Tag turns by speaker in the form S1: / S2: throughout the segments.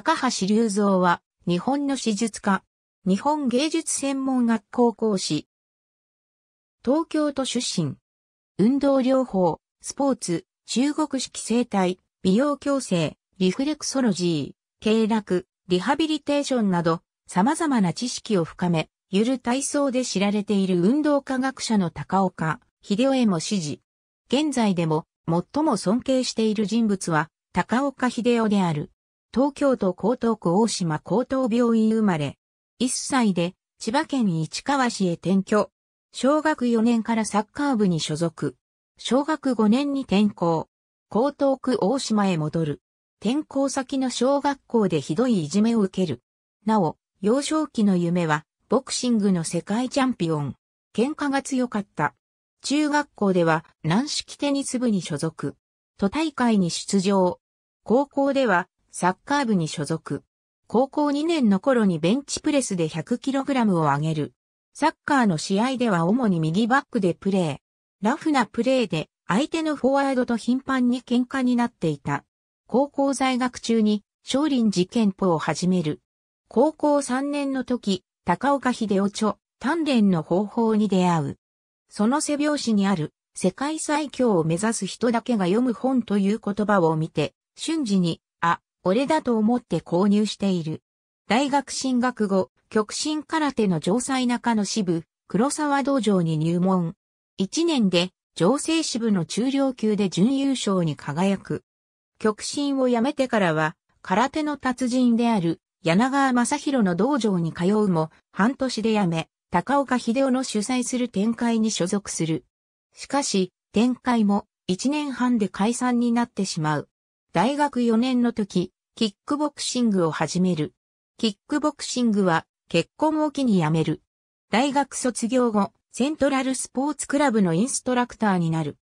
S1: 高橋隆三は、日本の史術家、日本芸術専門学校講師、東京都出身、運動療法、スポーツ、中国式生態、美容矯正、リフレクソロジー、経絡、リハビリテーションなど、様々な知識を深め、ゆる体操で知られている運動科学者の高岡、秀夫へも支持。現在でも、最も尊敬している人物は、高岡秀夫である。東京都江東区大島江東病院生まれ。1歳で千葉県市川市へ転居。小学4年からサッカー部に所属。小学5年に転校。江東区大島へ戻る。転校先の小学校でひどいいじめを受ける。なお、幼少期の夢は、ボクシングの世界チャンピオン。喧嘩が強かった。中学校では軟式テニス部に所属。都大会に出場。高校ではサッカー部に所属。高校2年の頃にベンチプレスで 100kg を上げる。サッカーの試合では主に右バックでプレー。ラフなプレーで相手のフォワードと頻繁に喧嘩になっていた。高校在学中に少林寺拳法を始める。高校3年の時、高岡秀夫著、鍛錬の方法に出会う。その背表紙にある、世界最強を目指す人だけが読む本という言葉を見て、瞬時に俺だと思って購入している。大学進学後、極真空手の城西中の支部、黒沢道場に入門。1年で、城西支部の中量級で準優勝に輝く。極真を辞めてからは、空手の達人である、柳川正宏の道場に通うも、半年で辞め、高岡秀夫の主催する展開に所属する。しかし、展開も、1年半で解散になってしまう。大学4年の時、キックボクシングを始める。キックボクシングは結婚を機に辞める。大学卒業後、セントラルスポーツクラブのインストラクターになる。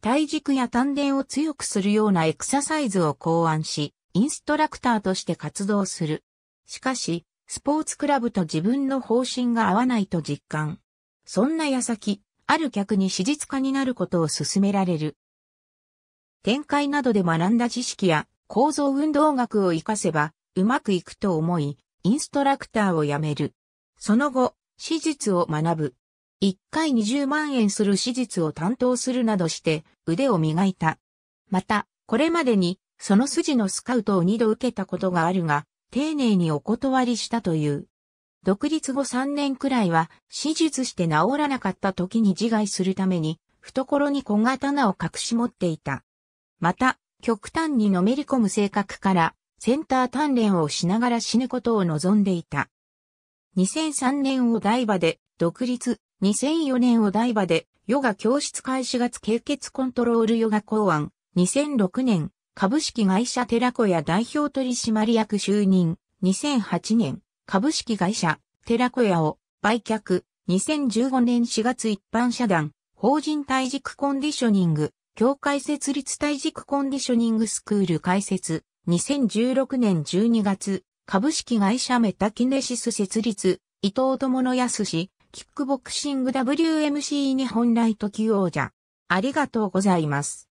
S1: 体軸や丹田を強くするようなエクササイズを考案し、インストラクターとして活動する。しかし、スポーツクラブと自分の方針が合わないと実感。そんな矢先、ある客に史実家になることを勧められる。展開などで学んだ知識や構造運動学を活かせばうまくいくと思い、インストラクターを辞める。その後、手術を学ぶ。1回20万円する手術を担当するなどして腕を磨いた。また、これまでにその筋のスカウトを2度受けたことがあるが、丁寧にお断りしたという。独立後3年くらいは手術して治らなかった時に自害するために懐に小刀を隠し持っていた。また、極端にのめり込む性格から、センター鍛錬をしながら死ぬことを望んでいた。2003年を台場で独立、2004年を台場でヨガ教室開始月経血コントロールヨガ考案、2006年株式会社寺子屋代表取締役就任、2008年株式会社寺子屋を売却、2015年4月一般社団法人体軸コンディショニング協会設立体軸コンディショニングスクール開設、2016年12月、株式会社メタキネシス設立、伊藤智康氏、キックボクシング WMC 日本ライト級王者。ありがとうございます。